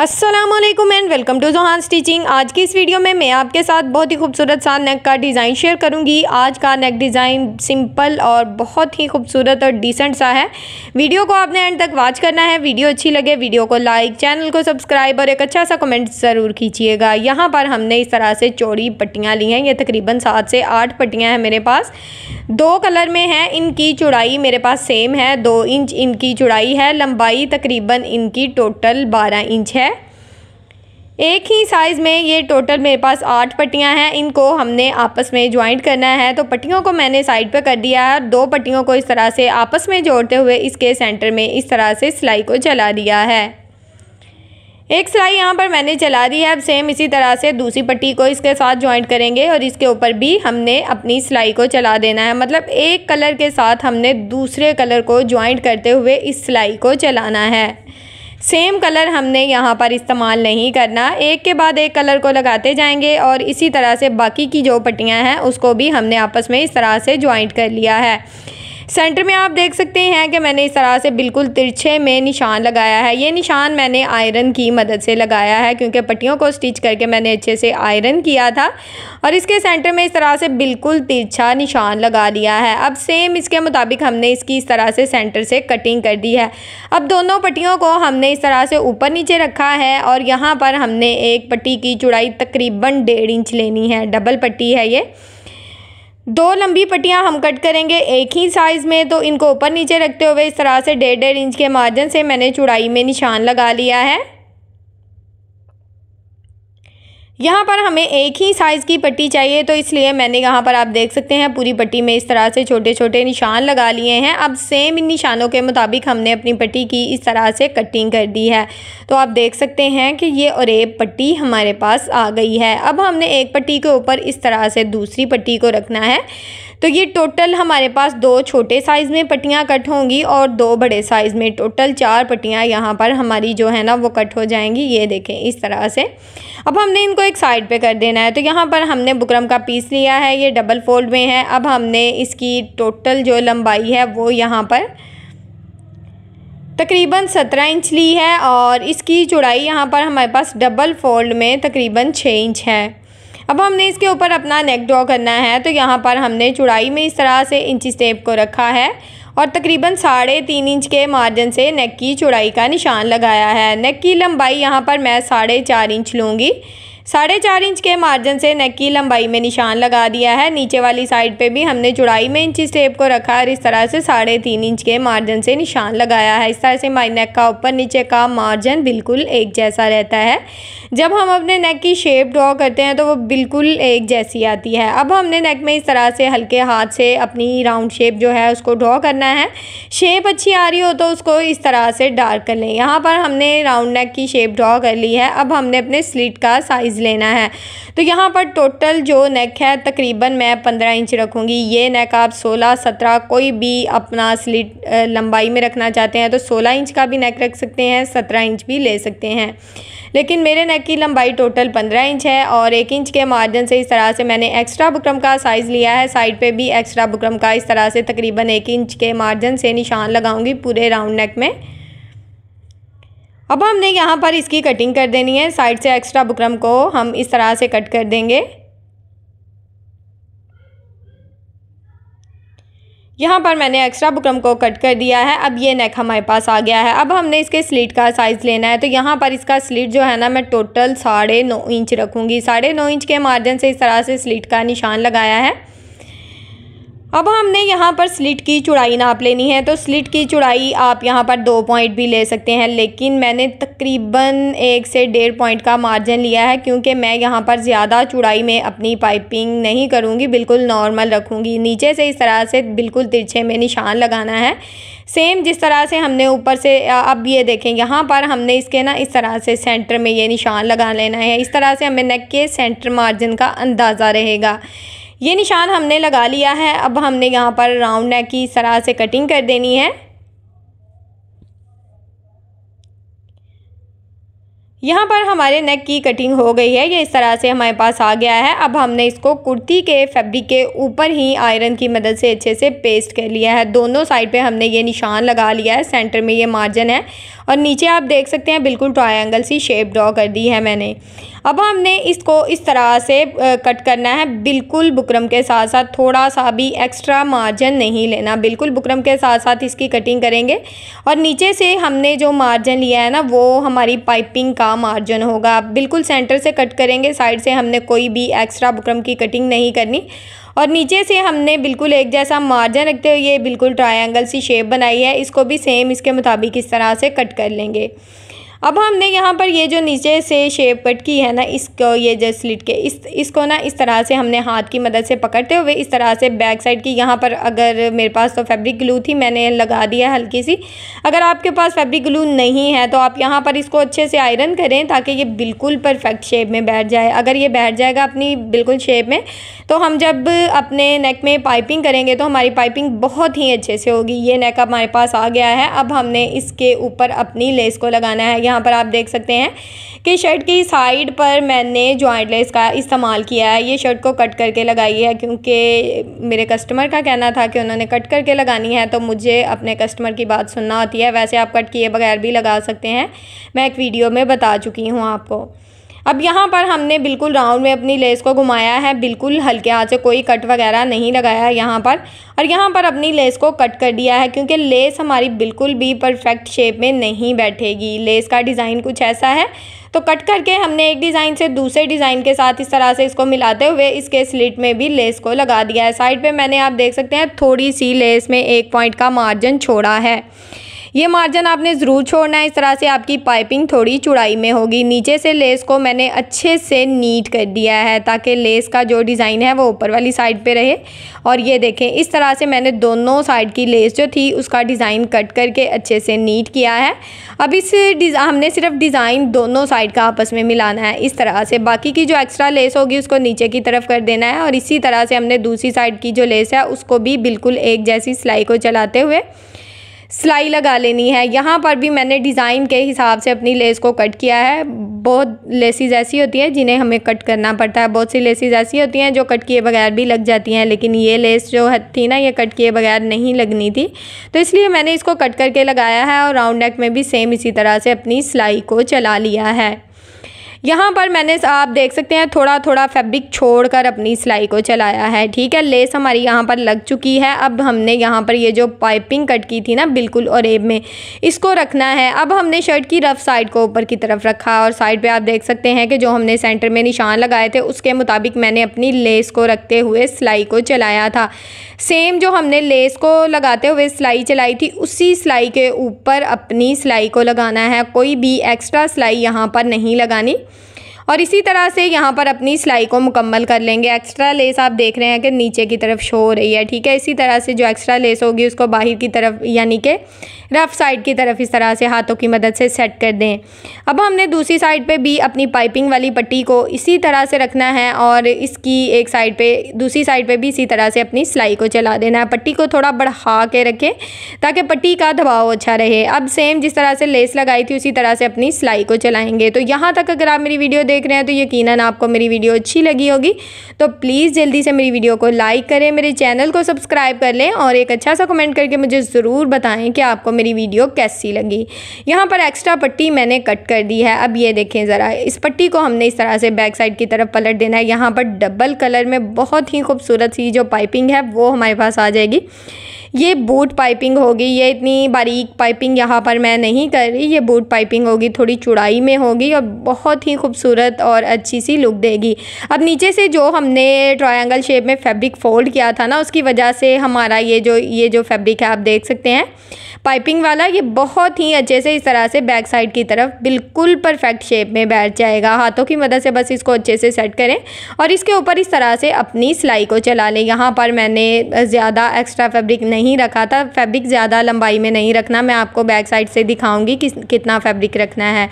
Aslam and welcome to Johan stitching आज की इस वीडियो में मैं आपके साथ बहुत ही खूबसूरत सा नेक का डिज़ाइन शेयर करूंगी आज का नेक डिज़ाइन सिंपल और बहुत ही खूबसूरत और डिसेंट सा है वीडियो को आपने एंड तक वॉच करना है वीडियो अच्छी लगे वीडियो को लाइक चैनल को सब्सक्राइब और एक अच्छा सा कमेंट ज़रूर कीजिएगा यहाँ पर हमने इस तरह से चौड़ी पट्टियाँ ली हैं ये तकरीबन सात से आठ पट्टियाँ हैं मेरे पास दो कलर में हैं इनकी चौड़ाई मेरे पास सेम है दो इंच इनकी चौड़ाई है लंबाई तकरीबन इनकी टोटल बारह इंच है एक ही साइज़ में ये टोटल मेरे पास आठ पट्टियां हैं इनको हमने आपस में ज्वाइंट करना है तो पट्टियों को मैंने साइड पर कर दिया है दो पट्टियों को इस तरह से आपस में जोड़ते हुए इसके सेंटर में इस तरह से सिलाई को चला दिया है एक सिलाई यहाँ पर मैंने चला दी है अब सेम इसी तरह से दूसरी पट्टी को इसके साथ ज्वाइंट करेंगे और इसके ऊपर भी हमने अपनी सिलाई को चला देना है मतलब एक कलर के साथ हमने दूसरे कलर को ज्वाइंट करते हुए इस सिलाई को चलाना है सेम कलर हमने यहाँ पर इस्तेमाल नहीं करना एक के बाद एक कलर को लगाते जाएंगे और इसी तरह से बाकी की जो पट्टियाँ हैं उसको भी हमने आपस में इस तरह से ज्वाइंट कर लिया है सेंटर में आप देख सकते हैं कि मैंने इस तरह से बिल्कुल तिरछे में निशान लगाया है ये निशान मैंने आयरन की मदद से लगाया है क्योंकि पट्टियों को स्टिच करके मैंने अच्छे से आयरन किया था और इसके सेंटर में इस तरह से बिल्कुल तिरछा निशान लगा दिया है अब सेम इसके मुताबिक हमने इसकी इस तरह से सेंटर से कटिंग कर दी है अब दोनों पट्टियों को हमने इस तरह से ऊपर नीचे रखा है और यहाँ पर हमने एक पट्टी की चुड़ाई तकरीबन डेढ़ इंच लेनी है डबल पट्टी है ये दो लंबी पट्टियां हम कट करेंगे एक ही साइज़ में तो इनको ऊपर नीचे रखते हुए इस तरह से डेढ़ डेढ़ इंच के मार्जिन से मैंने चुड़ाई में निशान लगा लिया है यहाँ पर हमें एक ही साइज़ की पट्टी चाहिए तो इसलिए मैंने यहाँ पर आप देख सकते हैं पूरी पट्टी में इस तरह से छोटे छोटे निशान लगा लिए हैं अब सेम इन निशानों के मुताबिक हमने अपनी पट्टी की इस तरह से कटिंग कर दी है तो आप देख सकते हैं कि ये औरेब पट्टी हमारे पास आ गई है अब हमने एक पट्टी के ऊपर इस तरह से दूसरी पट्टी को रखना है तो ये टोटल हमारे पास दो छोटे साइज़ में पट्टियाँ कट होंगी और दो बड़े साइज़ में टोटल चार पट्टियाँ यहाँ पर हमारी जो है ना वो कट हो जाएंगी ये देखें इस तरह से अब हमने इनको एक साइड पे कर देना है तो यहाँ पर हमने बुकरम का पीस लिया है ये डबल फोल्ड में है अब हमने इसकी टोटल जो लंबाई है वो यहाँ पर तकरीबन सत्रह इंच ली है और इसकी चौड़ाई यहाँ पर हमारे पास डबल फोल्ड में तकरीबन छः इंच है अब हमने इसके ऊपर अपना नेक ड्रॉ करना है तो यहाँ पर हमने चुड़ाई में इस तरह से इंची स्टेप को रखा है और तकरीबन साढ़े तीन इंच के मार्जिन से नेक की चुड़ाई का निशान लगाया है नेक की लंबाई यहाँ पर मैं साढ़े चार इंच लूँगी साढ़े चार इंच के मार्जिन से नेक की लंबाई में निशान लगा दिया है नीचे वाली साइड पे भी हमने चुड़ाई में इंची स्टेप को रखा है और इस तरह से साढ़े तीन इंच के मार्जिन से निशान लगाया है इस तरह से हमारी नेक का ऊपर नीचे का मार्जिन बिल्कुल एक जैसा रहता है जब हम अपने नेक की शेप ड्रॉ करते हैं तो वो बिल्कुल एक जैसी आती है अब हमने नेक में इस तरह से हल्के हाथ से अपनी राउंड शेप जो है उसको ड्रॉ करना है शेप अच्छी आ रही हो तो उसको इस तरह से डार्क कर लें यहाँ पर हमने राउंड नेक की शेप ड्रॉ कर ली है अब हमने अपने स्लिट का साइज़ साइज़ लेना है तो यहाँ पर टोटल जो नेक है तकरीबन मैं पंद्रह इंच रखूँगी ये नेक आप सोलह सत्रह कोई भी अपना स्लिट लंबाई में रखना चाहते हैं तो सोलह इंच का भी नेक रख सकते हैं सत्रह इंच भी ले सकते हैं लेकिन मेरे नेक की लंबाई टोटल पंद्रह इंच है और एक इंच के मार्जिन से इस तरह से मैंने एक्स्ट्रा बुकरम का साइज़ लिया है साइड पे भी एक्स्ट्रा बुकरम का इस तरह से तकरीबन एक इंच के मार्जिन से निशान लगाऊंगी पूरे राउंड नेक में अब हमने यहाँ पर इसकी कटिंग कर देनी है साइड से एक्स्ट्रा बुकरम को हम इस तरह से कट कर देंगे यहाँ पर मैंने एक्स्ट्रा बुकरम को कट कर दिया है अब ये नेक हमारे पास आ गया है अब हमने इसके स्लीट का साइज़ लेना है तो यहाँ पर इसका स्लीट जो है ना मैं टोटल साढ़े नौ इंच रखूँगी साढ़े नौ इंच के मार्जिन से इस तरह से स्लीट का निशान लगाया है अब हमने यहाँ पर स्लिट की चुड़ाई नाप लेनी है तो स्लिट की चुड़ाई आप यहाँ पर दो पॉइंट भी ले सकते हैं लेकिन मैंने तकरीबन एक से डेढ़ पॉइंट का मार्जिन लिया है क्योंकि मैं यहाँ पर ज़्यादा चुड़ाई में अपनी पाइपिंग नहीं करूँगी बिल्कुल नॉर्मल रखूँगी नीचे से इस तरह से बिल्कुल तिरछे में निशान लगाना है सेम जिस तरह से हमने ऊपर से अब ये देखें यहाँ पर हमने इसके ना इस तरह से सेंटर में ये निशान लगा लेना है इस तरह से हमें नेक के सेंटर मार्जिन का अंदाज़ा रहेगा ये निशान हमने लगा लिया है अब हमने यहाँ पर राउंड नेक की इस तरह से कटिंग कर देनी है यहाँ पर हमारे नेक की कटिंग हो गई है ये इस तरह से हमारे पास आ गया है अब हमने इसको कुर्ती के फैब्रिक के ऊपर ही आयरन की मदद से अच्छे से पेस्ट कर लिया है दोनों साइड पे हमने ये निशान लगा लिया है सेंटर में ये मार्जिन है और नीचे आप देख सकते हैं बिल्कुल ट्रायंगल सी शेप ड्रॉ कर दी है मैंने अब हमने इसको इस तरह से कट करना है बिल्कुल बुकरम के साथ साथ थोड़ा सा भी एक्स्ट्रा मार्जिन नहीं लेना बिल्कुल बुकरम के साथ साथ इसकी कटिंग करेंगे और नीचे से हमने जो मार्जिन लिया है ना वो हमारी पाइपिंग का मार्जिन होगा बिल्कुल सेंटर से कट करेंगे साइड से हमने कोई भी एक्स्ट्रा बुकरम की कटिंग नहीं करनी और नीचे से हमने बिल्कुल एक जैसा मार्जिन रखते हुए ये बिल्कुल ट्रायंगल सी शेप बनाई है इसको भी सेम इसके मुताबिक इस तरह से कट कर लेंगे अब हमने यहाँ पर ये जो नीचे से शेप कट की है ना इसको ये जो स्लिट के इस इसको ना इस तरह से हमने हाथ की मदद से पकड़ते हुए इस तरह से बैक साइड की यहाँ पर अगर मेरे पास तो फैब्रिक ग्लू थी मैंने लगा दिया हल्की सी अगर आपके पास फैब्रिक ग्लू नहीं है तो आप यहाँ पर इसको अच्छे से आयरन करें ताकि ये बिल्कुल परफेक्ट शेप में बैठ जाए अगर ये बैठ जाएगा अपनी बिल्कुल शेप में तो हम जब अपने नेक में पाइपिंग करेंगे तो हमारी पाइपिंग बहुत ही अच्छे से होगी ये नेक हमारे पास आ गया है अब हमने इसके ऊपर अपनी लेस को लगाना है यहाँ यहाँ पर आप देख सकते हैं कि शर्ट की साइड पर मैंने ज्वाइंटलेस का इस्तेमाल किया है ये शर्ट को कट करके लगाई है क्योंकि मेरे कस्टमर का कहना था कि उन्होंने कट करके लगानी है तो मुझे अपने कस्टमर की बात सुनना होती है वैसे आप कट किए बगैर भी लगा सकते हैं मैं एक वीडियो में बता चुकी हूँ आपको अब यहाँ पर हमने बिल्कुल राउंड में अपनी लेस को घुमाया है बिल्कुल हल्के हाथ से कोई कट वगैरह नहीं लगाया है यहाँ पर और यहाँ पर अपनी लेस को कट कर दिया है क्योंकि लेस हमारी बिल्कुल भी परफेक्ट शेप में नहीं बैठेगी लेस का डिज़ाइन कुछ ऐसा है तो कट करके हमने एक डिज़ाइन से दूसरे डिज़ाइन के साथ इस तरह से इसको मिलाते हुए इसके स्लिट में भी लेस को लगा दिया है साइड पर मैंने आप देख सकते हैं थोड़ी सी लेस में एक पॉइंट का मार्जिन छोड़ा है ये मार्जिन आपने ज़रूर छोड़ना है इस तरह से आपकी पाइपिंग थोड़ी चुड़ाई में होगी नीचे से लेस को मैंने अच्छे से नीट कर दिया है ताकि लेस का जो डिज़ाइन है वो ऊपर वाली साइड पे रहे और ये देखें इस तरह से मैंने दोनों साइड की लेस जो थी उसका डिज़ाइन कट करके अच्छे से नीट किया है अब इस हमने सिर्फ डिज़ाइन दोनों साइड का आपस में मिलाना है इस तरह से बाकी की जो एक्स्ट्रा लेस होगी उसको नीचे की तरफ कर देना है और इसी तरह से हमने दूसरी साइड की जो लेस है उसको भी बिल्कुल एक जैसी सिलाई को चलाते हुए सिलाई लगा लेनी है यहाँ पर भी मैंने डिज़ाइन के हिसाब से अपनी लेस को कट किया है बहुत लेसिस ऐसी होती हैं जिन्हें हमें कट करना पड़ता है बहुत सी लेसिस ऐसी होती हैं जो कट किए बगैर भी लग जाती हैं लेकिन ये लेस जो थी ना ये कट किए बगैर नहीं लगनी थी तो इसलिए मैंने इसको कट करके लगाया है और राउंड नेक में भी सेम इसी तरह से अपनी सिलाई को चला लिया है यहाँ पर मैंने आप देख सकते हैं थोड़ा थोड़ा फैब्रिक छोड़ कर अपनी सिलाई को चलाया है ठीक है लेस हमारी यहाँ पर लग चुकी है अब हमने यहाँ पर ये जो पाइपिंग कट की थी ना बिल्कुल एब में इसको रखना है अब हमने शर्ट की रफ साइड को ऊपर की तरफ रखा और साइड पर आप देख सकते हैं कि जो हमने सेंटर में निशान लगाए थे उसके मुताबिक मैंने अपनी लेस को रखते हुए सिलाई को चलाया था सेम जो हमने लेस को लगाते हुए सिलाई चलाई थी उसी सिलाई के ऊपर अपनी सिलाई को लगाना है कोई भी एक्स्ट्रा सिलाई यहाँ पर नहीं लगानी और इसी तरह से यहाँ पर अपनी सिलाई को मुकम्मल कर लेंगे एक्स्ट्रा लेस आप देख रहे हैं कि नीचे की तरफ शो हो रही है ठीक है इसी तरह से जो एक्स्ट्रा लेस होगी उसको बाहर की तरफ यानी कि रफ़ साइड की तरफ इस तरह से हाथों की मदद से सेट कर दें अब हमने दूसरी साइड पे भी अपनी पाइपिंग वाली पट्टी को इसी तरह से रखना है और इसकी एक साइड पे दूसरी साइड पे भी इसी तरह से अपनी सिलाई को चला देना है पट्टी को थोड़ा बढ़ा के रखें ताकि पट्टी का दबाव अच्छा रहे अब सेम जिस तरह से लेस लगाई थी उसी तरह से अपनी सिलाई को चलाएँगे तो यहाँ तक अगर आप मेरी वीडियो देख रहे हैं तो यकीनन आपको मेरी वीडियो अच्छी लगी होगी तो प्लीज़ जल्दी से मेरी वीडियो को लाइक करें मेरे चैनल को सब्सक्राइब कर लें और एक अच्छा सा कमेंट करके मुझे ज़रूर बताएं कि आपको मेरी वीडियो कैसी लगी यहाँ पर एक्स्ट्रा पट्टी मैंने कट कर दी है अब ये देखें ज़रा इस पट्टी को हमने इस तरह से बैक साइड की तरफ पलट देना है यहाँ पर डबल कलर में बहुत ही खूबसूरत सी जो पाइपिंग है वो हमारे पास आ जाएगी ये बूट पाइपिंग होगी ये इतनी बारीक पाइपिंग यहाँ पर मैं नहीं कर रही ये बूट पाइपिंग होगी थोड़ी चुड़ाई में होगी और बहुत ही खूबसूरत खूबसूरत और अच्छी सी लुक देगी अब नीचे से जो हमने ट्रायंगल शेप में फैब्रिक फोल्ड किया था ना उसकी वजह से हमारा ये जो ये जो फैब्रिक है आप देख सकते हैं पाइपिंग वाला ये बहुत ही अच्छे से इस तरह से बैक साइड की तरफ बिल्कुल परफेक्ट शेप में बैठ जाएगा हाथों की मदद से बस इसको अच्छे से सेट करें और इसके ऊपर इस तरह से अपनी सिलाई को चला लें यहाँ पर मैंने ज़्यादा एक्स्ट्रा फैब्रिक नहीं रखा था फैब्रिक ज़्यादा लंबाई में नहीं रखना मैं आपको बैक साइड से दिखाऊँगी कितना फैब्रिक रखना है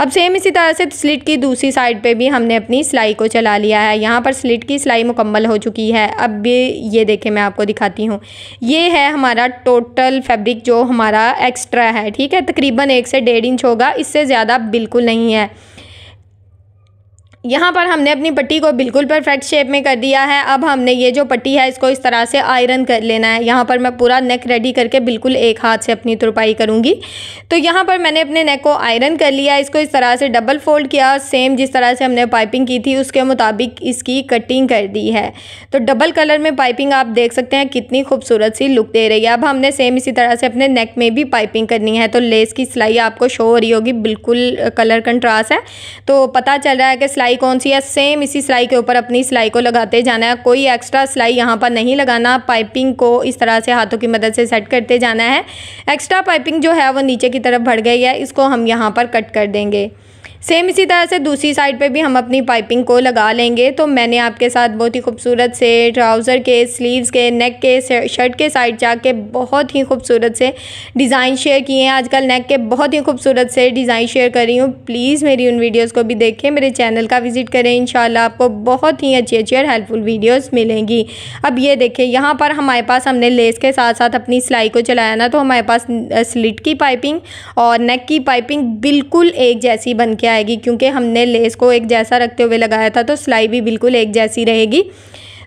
अब सेम इसी तरह से स्लिट की दूसरी साइड पे भी हमने अपनी सिलाई को चला लिया है यहाँ पर स्लिट की सिलाई मुकम्मल हो चुकी है अब ये देखें मैं आपको दिखाती हूँ ये है हमारा टोटल फैब्रिक जो हमारा एक्स्ट्रा है ठीक है तकरीबन एक से डेढ़ इंच होगा इससे ज़्यादा बिल्कुल नहीं है यहाँ पर हमने अपनी पट्टी को बिल्कुल परफेक्ट शेप में कर दिया है अब हमने ये जो पट्टी है इसको इस तरह से आयरन कर लेना है यहाँ पर मैं पूरा नेक रेडी करके बिल्कुल एक हाथ से अपनी तुरपाई करूँगी तो यहाँ पर मैंने अपने नेक को आयरन कर लिया इसको इस तरह से डबल फोल्ड किया और सेम जिस तरह से हमने पाइपिंग की थी उसके मुताबिक इसकी कटिंग कर दी है तो डबल कलर में पाइपिंग आप देख सकते हैं कितनी खूबसूरत सी लुक दे रही है अब हमने सेम इसी तरह से अपने नेक में भी पाइपिंग करनी है तो लेस की सिलाई आपको शो हो रही होगी बिल्कुल कलर कंट्रास्ट है तो पता चल रहा है कि सिलाई सिलाई कौन सी है सेम इसी सिलाई के ऊपर अपनी सिलाई को लगाते जाना है कोई एक्स्ट्रा सिलाई यहाँ पर नहीं लगाना पाइपिंग को इस तरह से हाथों की मदद से सेट करते जाना है एक्स्ट्रा पाइपिंग जो है वो नीचे की तरफ बढ़ गई है इसको हम यहाँ पर कट कर देंगे सेम इसी तरह से दूसरी साइड पे भी हम अपनी पाइपिंग को लगा लेंगे तो मैंने आपके साथ बहुत ही खूबसूरत से ट्राउज़र के स्लीव्स के नेक के शर्ट के साइड जाके बहुत ही खूबसूरत से डिज़ाइन शेयर किए हैं आजकल नेक के बहुत ही खूबसूरत से डिज़ाइन शेयर कर रही हूँ प्लीज़ मेरी उन वीडियोज़ को भी देखें मेरे चैनल का विज़िट करें इन आपको बहुत ही अच्छी अच्छी और हेल्पफुल वीडियोज़ मिलेंगी अब ये देखें यहाँ पर हमारे पास हमने लेस के साथ साथ अपनी सिलाई को चलाया ना तो हमारे पास स्लिट की पाइपिंग और नेक की पाइपिंग बिल्कुल एक जैसी बन के जाएगी क्योंकि हमने लेस को एक जैसा रखते हुए लगाया था तो सिलाई भी बिल्कुल एक जैसी रहेगी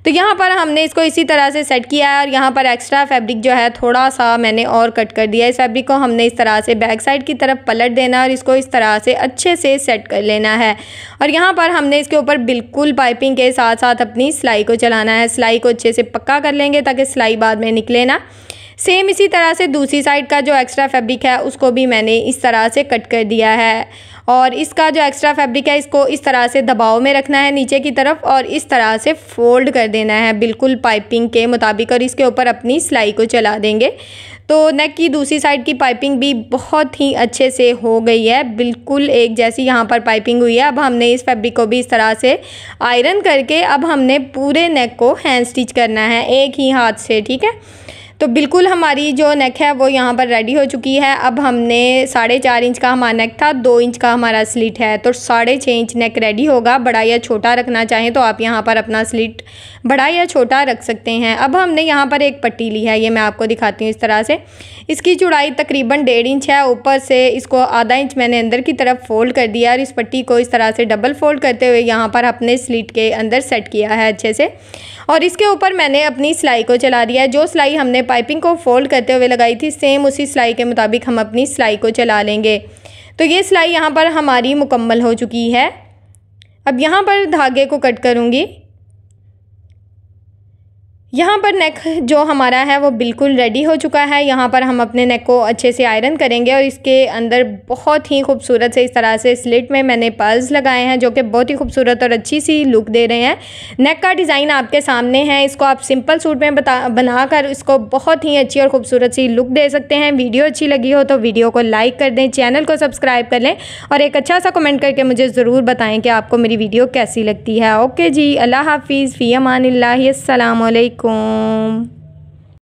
तो यहाँ पर हमने इसको इसी तरह से सेट किया है और यहाँ पर एक्स्ट्रा फैब्रिक जो है थोड़ा सा मैंने और कट कर दिया इस फैब्रिक को हमने इस तरह से बैक साइड की तरफ पलट देना और इसको इस तरह से अच्छे से सेट कर लेना है और यहाँ पर हमने इसके ऊपर बिल्कुल पाइपिंग के साथ साथ अपनी सिलाई को चलाना है सिलाई को अच्छे से पक्का कर लेंगे ताकि सिलाई बाद में निकले ना सेम इसी तरह से दूसरी साइड का जो एक्स्ट्रा फैब्रिक है उसको भी मैंने इस तरह से कट कर दिया है और इसका जो एक्स्ट्रा फैब्रिक है इसको इस तरह से दबाव में रखना है नीचे की तरफ और इस तरह से फोल्ड कर देना है बिल्कुल पाइपिंग के मुताबिक और इसके ऊपर अपनी सिलाई को चला देंगे तो नेक की दूसरी साइड की पाइपिंग भी बहुत ही अच्छे से हो गई है बिल्कुल एक जैसी यहाँ पर पाइपिंग हुई है अब हमने इस फैब्रिक को भी इस तरह से आयरन करके अब हमने पूरे नेक को हैंड स्टिच करना है एक ही हाथ से ठीक है तो बिल्कुल हमारी जो नेक है वो यहाँ पर रेडी हो चुकी है अब हमने साढ़े चार इंच का हमारा नेक था दो इंच का हमारा स्लिट है तो साढ़े छः इंच नेक रेडी होगा बड़ा या छोटा रखना चाहें तो आप यहाँ पर अपना स्लिट बड़ा या छोटा रख सकते हैं अब हमने यहाँ पर एक पट्टी ली है ये मैं आपको दिखाती हूँ इस तरह से इसकी चुड़ाई तकरीबन डेढ़ इंच है ऊपर से इसको आधा इंच मैंने अंदर की तरफ फोल्ड कर दिया और इस पट्टी को इस तरह से डबल फोल्ड करते हुए यहाँ पर अपने स्लिट के अंदर सेट किया है अच्छे से और इसके ऊपर मैंने अपनी सिलाई को चला दिया है जो सिलाई हमने पाइपिंग को फोल्ड करते हुए लगाई थी सेम उसी सिलाई के मुताबिक हम अपनी सिलाई को चला लेंगे तो ये सिलाई यहाँ पर हमारी मुकम्मल हो चुकी है अब यहाँ पर धागे को कट करूँगी यहाँ पर नेक जो हमारा है वो बिल्कुल रेडी हो चुका है यहाँ पर हम अपने नेक को अच्छे से आयरन करेंगे और इसके अंदर बहुत ही खूबसूरत से इस तरह से स्लिट में मैंने पर्ल्स लगाए हैं जो कि बहुत ही खूबसूरत और अच्छी सी लुक दे रहे हैं नेक का डिज़ाइन आपके सामने है इसको आप सिंपल सूट में बता बना कर इसको बहुत ही अच्छी और खूबसूरत सी लुक दे सकते हैं वीडियो अच्छी लगी हो तो वीडियो को लाइक कर दें चैनल को सब्सक्राइब कर लें और एक अच्छा सा कमेंट करके मुझे ज़रूर बताएँ कि आपको मेरी वीडियो कैसी लगती है ओके जी अल्लाह हाफिज़ फ़ी अमान लाही com